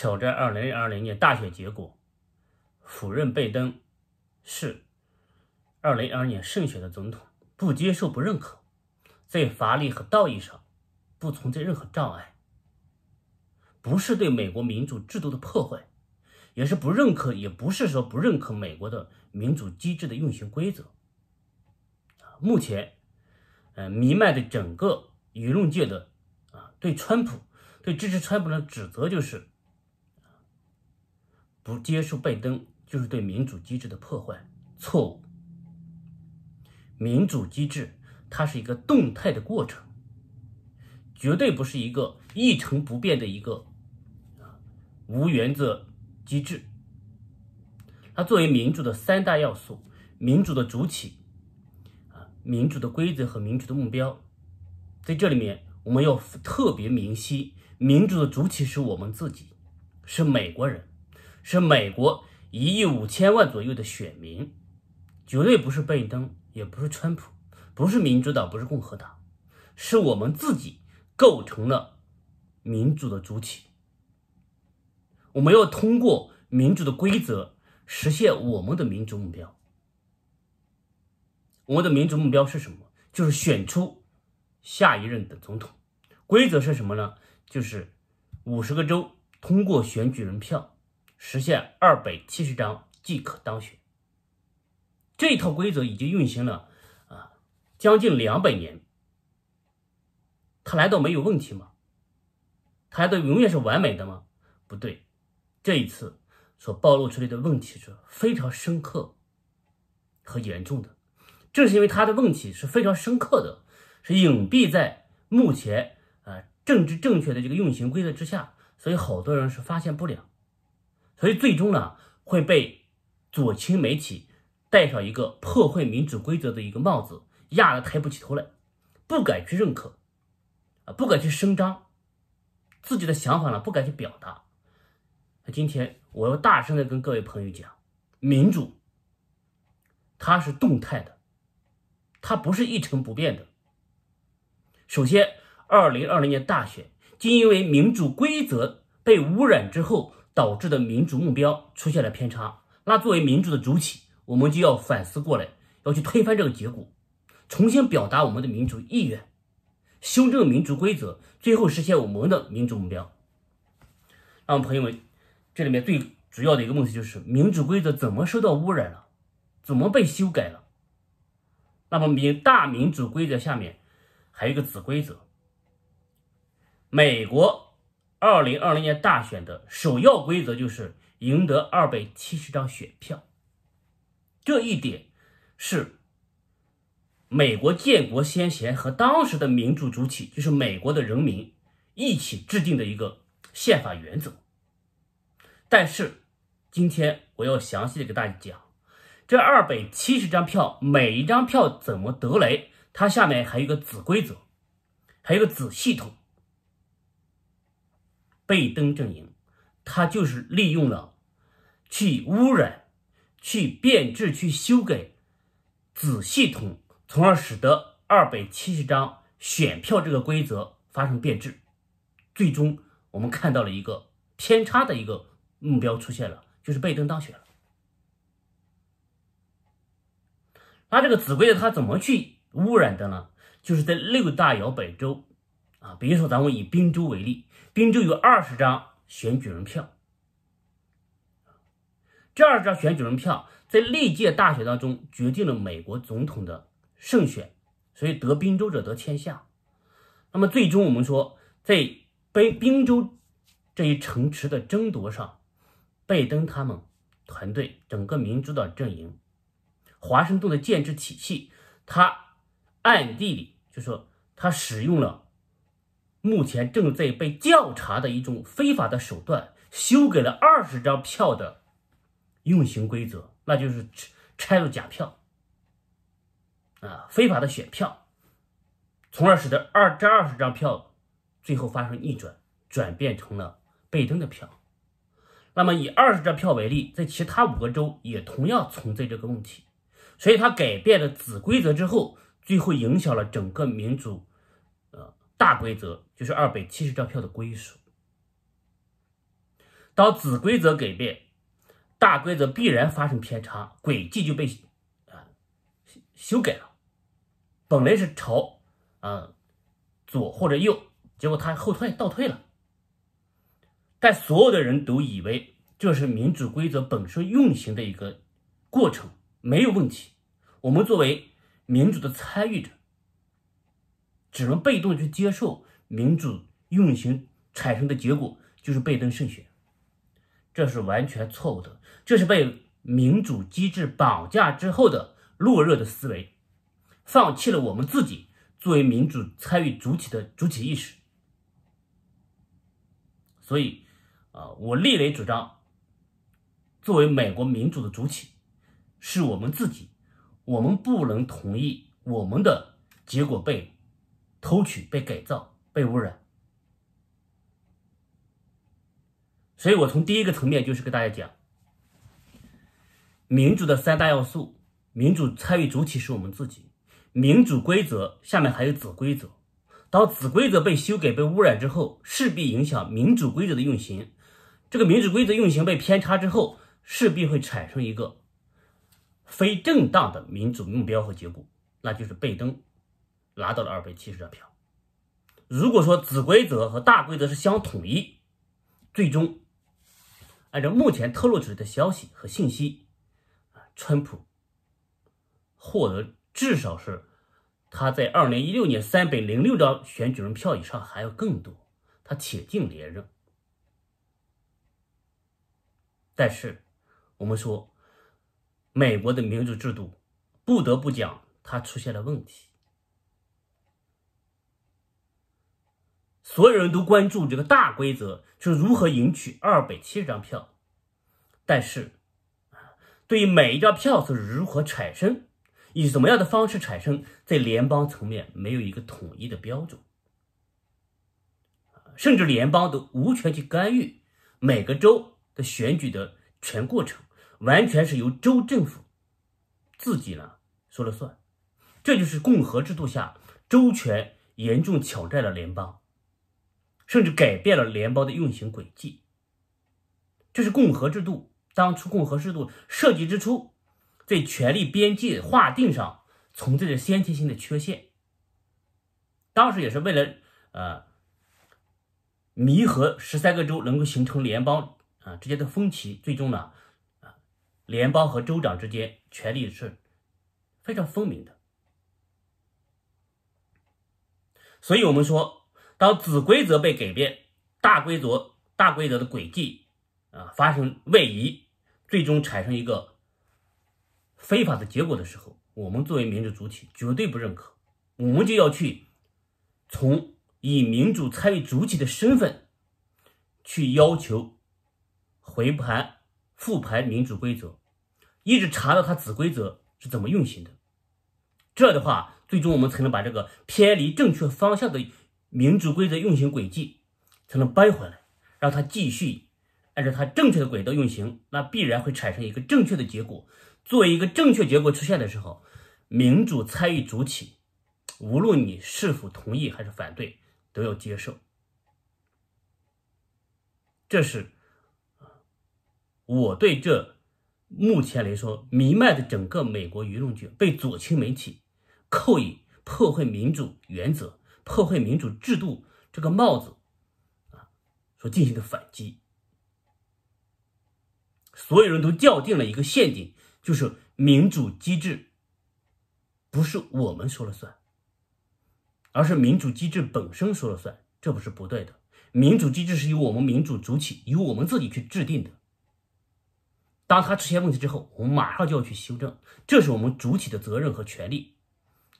挑战二零二零年大选结果，否认拜登是二零二二年胜选的总统，不接受、不认可，在法律和道义上不存在任何障碍，不是对美国民主制度的破坏，也是不认可，也不是说不认可美国的民主机制的运行规则。啊，目前，呃，弥漫的整个舆论界的啊，对川普、对支持川普的指责就是。不接受拜登，就是对民主机制的破坏。错误，民主机制它是一个动态的过程，绝对不是一个一成不变的一个啊无原则机制。它作为民主的三大要素：民主的主体啊、民主的规则和民主的目标。在这里面，我们要特别明晰，民主的主体是我们自己，是美国人。是美国一亿五千万左右的选民，绝对不是拜登，也不是川普，不是民主党，不是共和党，是我们自己构成了民主的主体。我们要通过民主的规则实现我们的民主目标。我们的民主目标是什么？就是选出下一任的总统。规则是什么呢？就是五十个州通过选举人票。实现二百七十张即可当选。这套规则已经运行了啊，将近两百年。它难道没有问题吗？它难道永远是完美的吗？不对，这一次所暴露出来的问题是非常深刻和严重的。正是因为它的问题是非常深刻的，是隐蔽在目前啊政治正确的这个运行规则之下，所以好多人是发现不了。所以最终呢，会被左倾媒体戴上一个破坏民主规则的一个帽子，压得抬不起头来，不敢去认可，啊，不敢去声张自己的想法呢，不敢去表达。那今天我要大声的跟各位朋友讲，民主它是动态的，它不是一成不变的。首先，二零二零年大选，就因为民主规则被污染之后。导致的民主目标出现了偏差。那作为民主的主体，我们就要反思过来，要去推翻这个结果，重新表达我们的民主意愿，修正民主规则，最后实现我们的民主目标。那么，朋友们，这里面最主要的一个问题就是民主规则怎么受到污染了，怎么被修改了？那么民大民主规则下面还有一个子规则，美国。二零二零年大选的首要规则就是赢得二百七十张选票，这一点是美国建国先贤和当时的民主主体，就是美国的人民一起制定的一个宪法原则。但是，今天我要详细的给大家讲，这二百七十张票每一张票怎么得来，它下面还有一个子规则，还有个子系统。拜登阵营，他就是利用了去污染、去变质、去修改子系统，从而使得二百七十张选票这个规则发生变质，最终我们看到了一个偏差的一个目标出现了，就是拜登当选了。那这个子规则他怎么去污染的呢？就是在六大摇摆州。比如说，咱们以滨州为例，滨州有二十张选举人票，这二十张选举人票在历届大选当中决定了美国总统的胜选，所以得滨州者得天下。那么最终，我们说在被滨州这一城池的争夺上，拜登他们团队整个民主的阵营，华盛顿的建制体系，他暗地里就说他使用了。目前正在被调查的一种非法的手段，修改了二十张票的运行规则，那就是拆入假票，啊，非法的选票，从而使得二这二十张票最后发生逆转，转变成了倍增的票。那么以二十张票为例，在其他五个州也同样存在这个问题，所以它改变了子规则之后，最后影响了整个民族。大规则就是二百七十张票的归属。当子规则改变，大规则必然发生偏差，轨迹就被啊修改了。本来是朝啊左或者右，结果他后退倒退了。但所有的人都以为这是民主规则本身运行的一个过程，没有问题。我们作为民主的参与者。只能被动去接受民主运行产生的结果，就是拜登胜选，这是完全错误的。这是被民主机制绑架之后的懦弱的思维，放弃了我们自己作为民主参与主体的主体意识。所以，啊，我历来主张，作为美国民主的主体，是我们自己，我们不能同意我们的结果被。偷取、被改造、被污染，所以我从第一个层面就是跟大家讲，民主的三大要素：民主参与主体是我们自己，民主规则下面还有子规则。当子规则被修改、被污染之后，势必影响民主规则的运行。这个民主规则运行被偏差之后，势必会产生一个非正当的民主目标和结果，那就是拜登拿到了二百七十张票。如果说子规则和大规则是相统一，最终按照目前透露出的消息和信息，川普获得至少是他在二零一六年三百零六张选举人票以上，还有更多，他铁定连任。但是，我们说美国的民主制度，不得不讲，它出现了问题。所有人都关注这个大规则，就是如何赢取二百七十张票。但是，啊，对于每一张票是如何产生，以什么样的方式产生，在联邦层面没有一个统一的标准，甚至联邦都无权去干预每个州的选举的全过程，完全是由州政府自己呢说了算。这就是共和制度下州权严重挑战了联邦。甚至改变了联邦的运行轨迹，这是共和制度当初共和制度设计之初，在权力边界划定上存在着先天性的缺陷。当时也是为了呃弥合十三个州能够形成联邦啊之间的分歧，最终呢，啊联邦和州长之间权力是非常分明的，所以我们说。当子规则被改变，大规则大规则的轨迹啊发生位移，最终产生一个非法的结果的时候，我们作为民主主体绝对不认可，我们就要去从以民主参与主体的身份去要求回盘复盘民主规则，一直查到它子规则是怎么运行的，这样的话，最终我们才能把这个偏离正确方向的。民主规则运行轨迹才能掰回来，让它继续按照它正确的轨道运行，那必然会产生一个正确的结果。作为一个正确结果出现的时候，民主参与主体，无论你是否同意还是反对，都要接受。这是我对这目前来说弥漫的整个美国舆论界被左倾媒体扣以破坏民主原则。破坏民主制度这个帽子，啊，所进行的反击，所有人都掉进了一个陷阱，就是民主机制不是我们说了算，而是民主机制本身说了算，这不是不对的。民主机制是由我们民主主体由我们自己去制定的，当它出现问题之后，我们马上就要去修正，这是我们主体的责任和权利，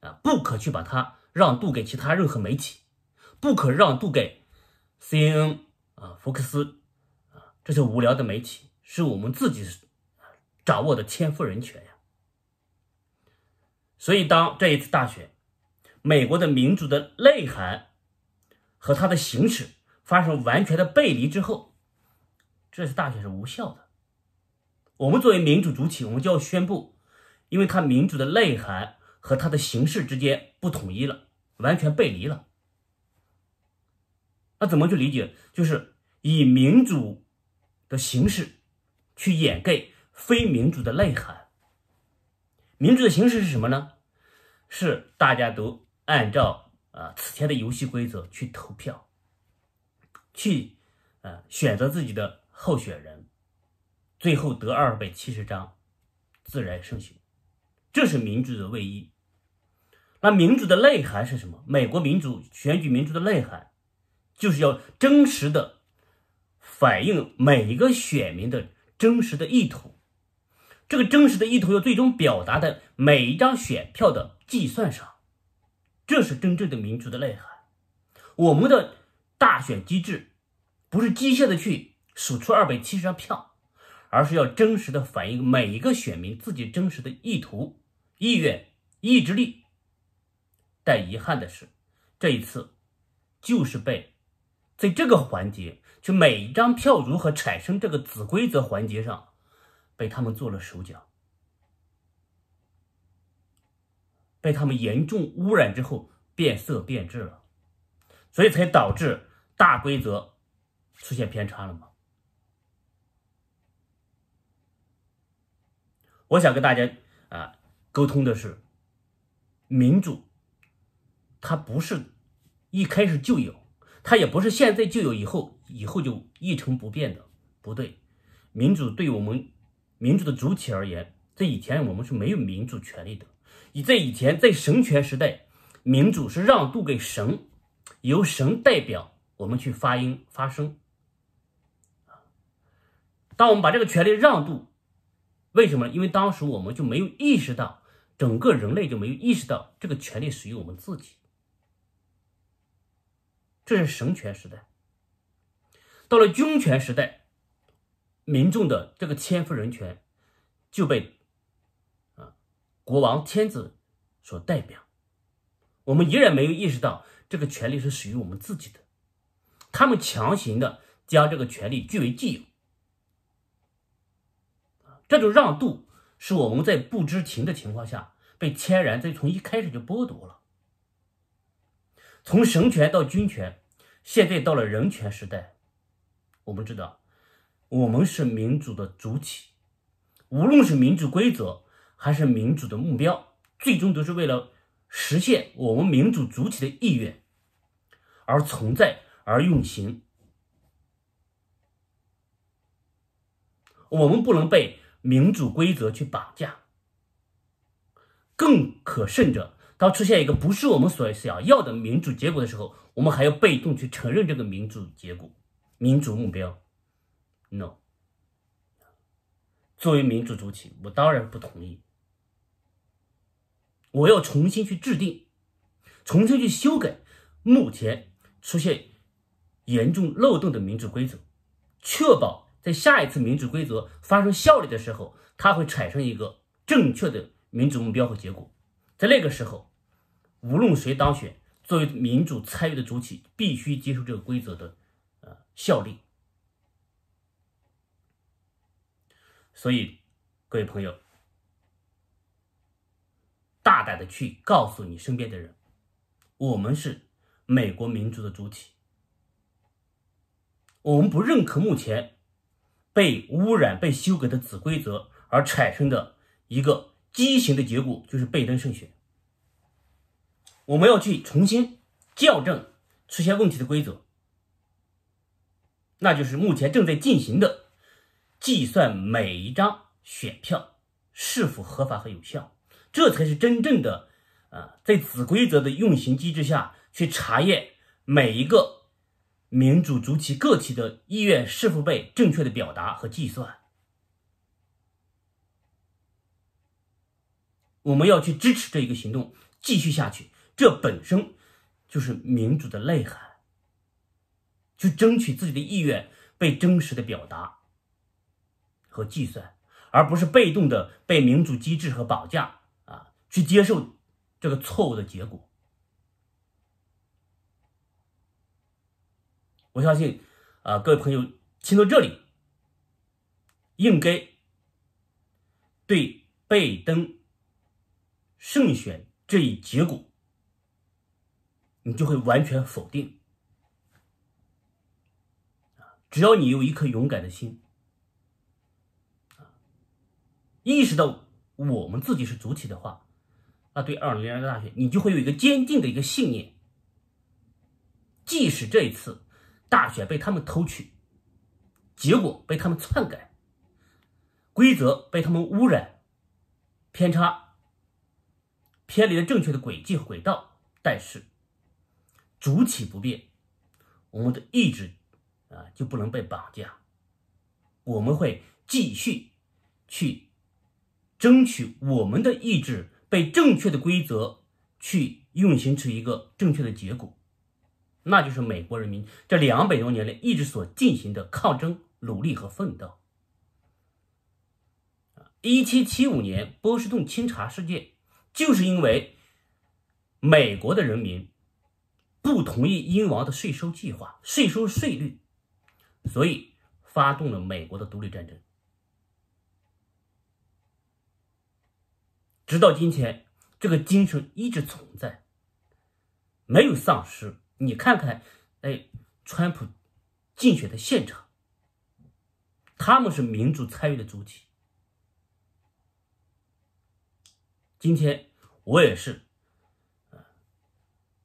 啊，不可去把它。让渡给其他任何媒体，不可让渡给 C N n 啊、福克斯啊这些无聊的媒体，是我们自己掌握的天赋人权呀。所以，当这一次大选，美国的民主的内涵和它的形式发生完全的背离之后，这次大选是无效的。我们作为民主主体，我们就要宣布，因为它民主的内涵和它的形式之间不统一了。完全背离了，那怎么去理解？就是以民主的形式去掩盖非民主的内涵。民主的形式是什么呢？是大家都按照啊此前的游戏规则去投票，去呃选择自己的候选人，最后得二百七十张，自然胜选，这是民主的唯衣。那民主的内涵是什么？美国民主选举民主的内涵，就是要真实的反映每一个选民的真实的意图，这个真实的意图要最终表达在每一张选票的计算上，这是真正的民主的内涵。我们的大选机制不是机械的去数出二百七十张票，而是要真实的反映每一个选民自己真实的意图、意愿、意志力。但遗憾的是，这一次就是被在这个环节，就每一张票如何产生这个子规则环节上，被他们做了手脚，被他们严重污染之后变色变质了，所以才导致大规则出现偏差了嘛？我想跟大家啊沟通的是民主。它不是一开始就有，它也不是现在就有，以后以后就一成不变的，不对。民主对我们民主的主体而言，在以前我们是没有民主权利的。你在以前，在神权时代，民主是让渡给神，由神代表我们去发音发声。当我们把这个权利让渡，为什么？因为当时我们就没有意识到，整个人类就没有意识到这个权利属于我们自己。这是神权时代，到了君权时代，民众的这个天赋人权就被啊国王天子所代表。我们依然没有意识到这个权利是属于我们自己的，他们强行的将这个权利据为己有。这种让渡是我们在不知情的情况下被天然在从一开始就剥夺了。从神权到君权，现在到了人权时代。我们知道，我们是民主的主体，无论是民主规则还是民主的目标，最终都是为了实现我们民主主体的意愿而存在而运行。我们不能被民主规则去绑架，更可甚者。当出现一个不是我们所想要的民主结果的时候，我们还要被动去承认这个民主结果、民主目标？No。作为民主主体，我当然不同意。我要重新去制定，重新去修改目前出现严重漏洞的民主规则，确保在下一次民主规则发生效力的时候，它会产生一个正确的民主目标和结果。在那个时候，无论谁当选，作为民主参与的主体，必须接受这个规则的，呃，效力。所以，各位朋友，大胆的去告诉你身边的人，我们是美国民主的主体，我们不认可目前被污染、被修改的子规则而产生的一个。畸形的结果就是拜登胜选。我们要去重新校正出现问题的规则，那就是目前正在进行的计算每一张选票是否合法和有效。这才是真正的啊，在子规则的运行机制下去查验每一个民主主体个体的意愿是否被正确的表达和计算。我们要去支持这一个行动继续下去，这本身就是民主的内涵。去争取自己的意愿被真实的表达和计算，而不是被动的被民主机制和绑架啊，去接受这个错误的结果。我相信啊，各位朋友听到这里，应该对拜登。胜选这一结果，你就会完全否定。只要你有一颗勇敢的心，意识到我们自己是主体的话，那对二零二二大选，你就会有一个坚定的一个信念。即使这一次大选被他们偷取，结果被他们篡改，规则被他们污染，偏差。偏离了正确的轨迹轨道，但是主体不变，我们的意志啊就不能被绑架。我们会继续去争取我们的意志被正确的规则去运行出一个正确的结果，那就是美国人民这两百多年来一直所进行的抗争、努力和奋斗。一七七五年波士顿清查事件。就是因为美国的人民不同意英王的税收计划、税收税率，所以发动了美国的独立战争。直到今天，这个精神一直存在，没有丧失。你看看，哎，川普竞选的现场，他们是民主参与的主体。今天我也是，啊，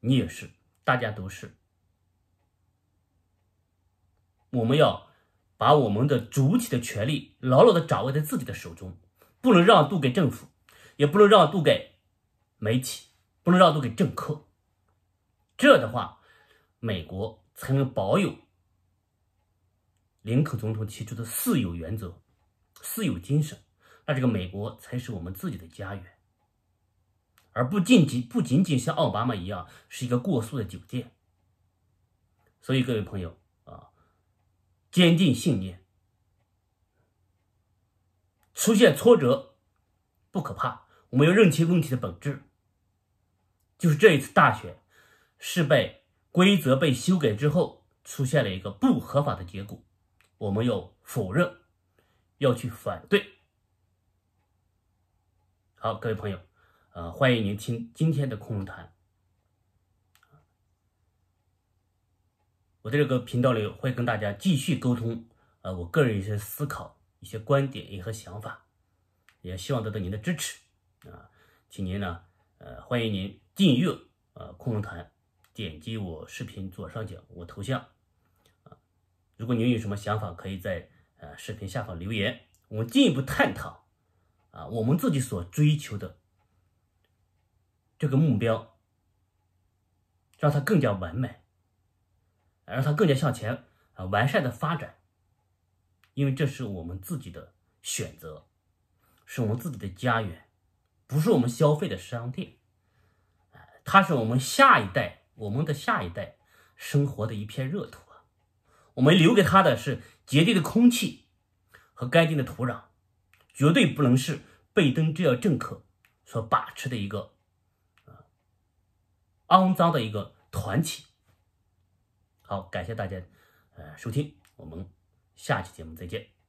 你也是，大家都是。我们要把我们的主体的权利牢牢的掌握在自己的手中，不能让渡给政府，也不能让渡给媒体，不能让渡给政客。这样的话，美国才能保有林肯总统提出的四有原则、四有精神，那这个美国才是我们自己的家园。而不仅仅不仅仅像奥巴马一样是一个过速的酒店，所以各位朋友啊，坚定信念。出现挫折不可怕，我们要认清问题的本质，就是这一次大选是被规则被修改之后出现了一个不合法的结果，我们要否认，要去反对。好，各位朋友。呃，欢迎您听今天的空谈。我在这个频道里会跟大家继续沟通，呃，我个人一些思考、一些观点也和想法，也希望得到您的支持啊，请您呢，呃，欢迎您订阅呃空谈，点击我视频左上角我头像啊。如果您有什么想法，可以在呃视频下方留言，我们进一步探讨啊，我们自己所追求的。这个目标，让它更加完美，让它更加向前啊，完善的发展，因为这是我们自己的选择，是我们自己的家园，不是我们消费的商店，它是我们下一代，我们的下一代生活的一片热土啊，我们留给他的是洁净的空气和干净的土壤，绝对不能是拜登这样政客所把持的一个。肮脏的一个团体。好，感谢大家，呃，收听，我们下期节目再见。